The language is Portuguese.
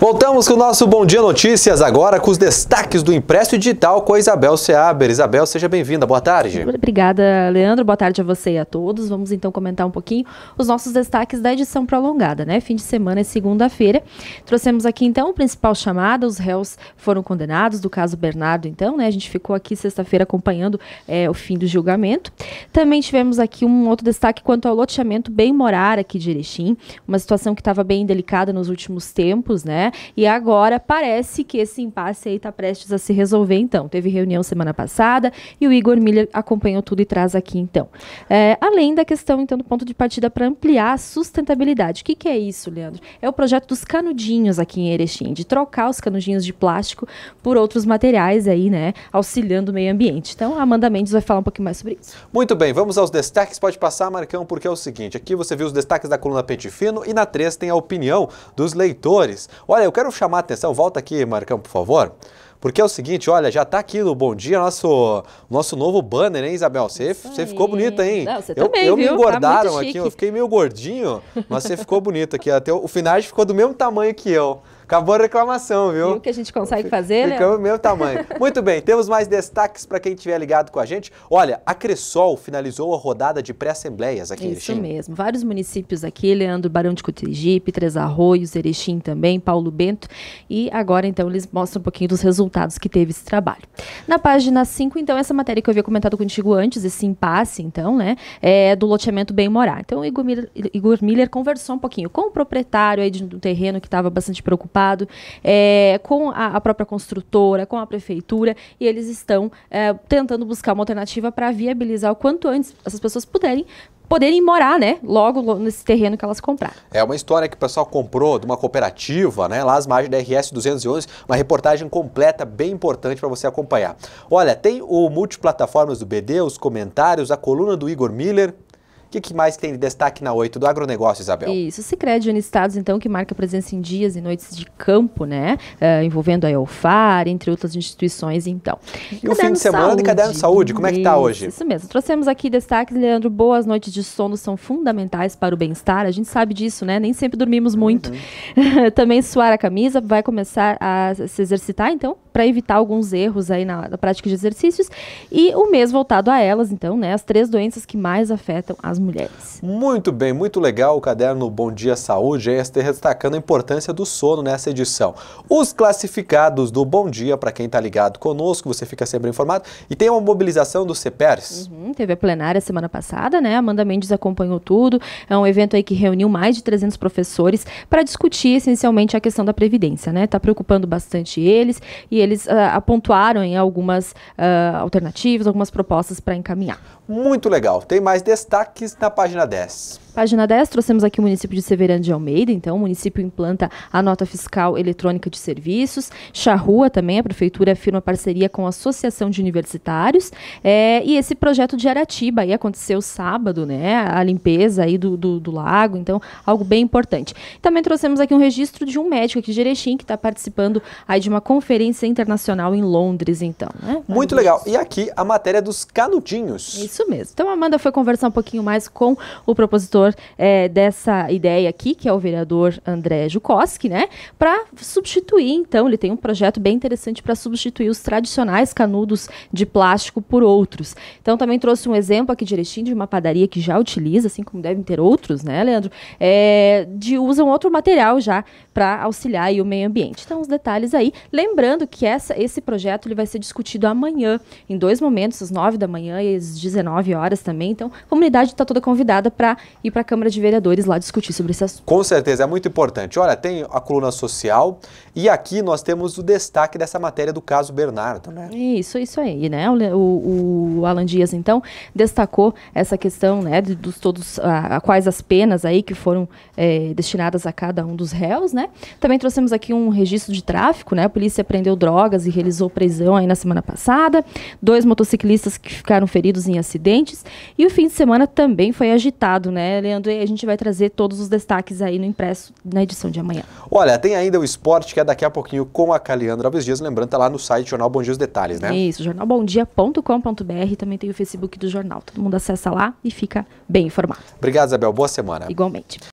Voltamos com o nosso Bom Dia Notícias agora com os destaques do Impresso Digital com a Isabel Seaber. Isabel, seja bem-vinda. Boa tarde. Obrigada, Leandro. Boa tarde a você e a todos. Vamos então comentar um pouquinho os nossos destaques da edição prolongada, né? Fim de semana e é segunda-feira. Trouxemos aqui então o principal chamado. Os réus foram condenados do caso Bernardo, então, né? A gente ficou aqui sexta-feira acompanhando é, o fim do julgamento. Também tivemos aqui um outro destaque quanto ao loteamento Bem Morar aqui de Erechim, uma situação que estava bem delicada nos últimos tempos, né? E agora parece que esse impasse aí está prestes a se resolver, então. Teve reunião semana passada e o Igor Miller acompanhou tudo e traz aqui, então. É, além da questão, então, do ponto de partida para ampliar a sustentabilidade. O que, que é isso, Leandro? É o projeto dos canudinhos aqui em Erechim, de trocar os canudinhos de plástico por outros materiais aí, né? Auxiliando o meio ambiente. Então, a Amanda Mendes vai falar um pouquinho mais sobre isso. Muito bem, vamos aos destaques. Pode passar, Marcão, porque é o seguinte: aqui você viu os destaques da coluna Pente Fino e na 3 tem a opinião dos leitores. Olha Olha, eu quero chamar a atenção, volta aqui, Marcão, por favor. Porque é o seguinte, olha, já está aqui no Bom Dia nosso, nosso novo banner, hein, Isabel? Você, você ficou bonita, hein? Não, você eu, também, Eu viu? me tá engordaram tá aqui, eu fiquei meio gordinho, mas você ficou bonita aqui. Até o, o final ficou do mesmo tamanho que eu. Acabou a reclamação, viu? E o que a gente consegue fazer, né? Ficamos do mesmo tamanho. Muito bem, temos mais destaques para quem estiver ligado com a gente. Olha, a Cressol finalizou a rodada de pré-assembleias aqui Isso em Erechim. Isso mesmo. Vários municípios aqui, Leandro, Barão de Cotrigipe, Três Arroios, Erechim também, Paulo Bento. E agora, então, eles mostram um pouquinho dos resultados que teve esse trabalho. Na página 5, então, essa matéria que eu havia comentado contigo antes, esse impasse, então, né, é do loteamento bem morar. Então, o Igor Miller, Igor Miller conversou um pouquinho com o proprietário aí do terreno que estava bastante preocupado, é, com a, a, própria construtora, com a prefeitura, e eles estão é, tentando buscar uma alternativa para viabilizar o quanto antes essas pessoas puderem poderem morar, né? Logo nesse terreno que elas compraram. É uma história que o pessoal comprou de uma cooperativa, né? Lá as margens da RS 211, uma reportagem completa, bem importante para você acompanhar. Olha, tem o multiplataformas do BD, os comentários, a coluna do Igor Miller, o que, que, mais tem de destaque na 8 do agronegócio, Isabel? Isso, Sicredi é Unistados, então, que marca presença em dias e noites de campo, né? Uh, envolvendo a Elfar, entre outras instituições, então. E caderno o fim de semana saúde. de Caderno Saúde, como é que tá hoje? Isso mesmo. Trouxemos aqui destaques, Leandro, boas noites de sono são fundamentais para o bem-estar. A gente sabe disso, né? Nem sempre dormimos uhum. muito. Uhum. Também suar a camisa, vai começar a se exercitar, então, para evitar alguns erros aí na, na, prática de exercícios e o mês voltado a elas, então, né, as três doenças que mais afetam as mulheres. Muito bem, muito legal o caderno Bom Dia Saúde, este destacando a importância do sono nessa edição. Os classificados do Bom Dia para quem está ligado conosco, você fica sempre informado e tem uma mobilização dos CPERs. Uhum teve a plenária semana passada, né? Amanda Mendes acompanhou tudo. É um evento aí que reuniu mais de 300 professores para discutir essencialmente a questão da previdência, né? Está preocupando bastante eles e eles uh, ah, apontaram em algumas uh, alternativas, algumas propostas para encaminhar. Muito legal. Tem mais destaques na página 10. Página 10, trouxemos aqui o município de Severano de Almeida, então, o município implanta a nota fiscal eletrônica de serviços. Charrua também, a prefeitura firma parceria com a Associação de Universitários. É, e esse projeto de Aratiba aí aconteceu sábado, né? A limpeza aí do, do, do lago, então, algo bem importante. Também trouxemos aqui um registro de um médico aqui de Erechim, que está participando aí de uma conferência internacional em Londres, então. Né? Muito legal. E aqui a matéria dos canudinhos. Isso mesmo. Então, a Amanda foi conversar um pouquinho mais com o propositor é, dessa ideia aqui, que é o vereador André Jukoski, né? Para substituir, então, ele tem um projeto bem interessante para substituir os tradicionais canudos de plástico por outros. Então, também trouxe um exemplo aqui direitinho de uma padaria que já utiliza, assim como devem ter outros, né, Leandro? É, de usam um outro material já para auxiliar o meio ambiente. Então, os detalhes aí. Lembrando que essa, esse projeto ele vai ser discutido amanhã, em dois momentos, às nove da manhã e às 19 horas também. Então, a comunidade está toda convidada para ir para a Câmara de Vereadores lá discutir sobre esse assunto. Com certeza, é muito importante. Olha, tem a coluna social e aqui nós temos o destaque dessa matéria do caso Bernardo, né? Isso, isso aí, né? O, o Alan Dias, então, destacou essa questão, né, dos todos, a, a quais as penas aí que foram é, destinadas a cada um dos réus, né? Também trouxemos aqui um registro de tráfico, né? A polícia prendeu drogas e realizou prisão aí na semana passada. Dois motociclistas que ficaram feridos em acidentes. E o fim de semana também foi agitado, né? Leandro? E a gente vai trazer todos os destaques aí no impresso na edição de amanhã. Olha, tem ainda o esporte que é daqui a pouquinho com a Caliandra Alves Dias. Lembrando, tá lá no site Jornal Bom Dia os detalhes, né? Isso, jornalbondia.com.br, Também tem o Facebook do jornal. Todo mundo acessa lá e fica bem informado. Obrigado, Isabel. Boa semana. Igualmente.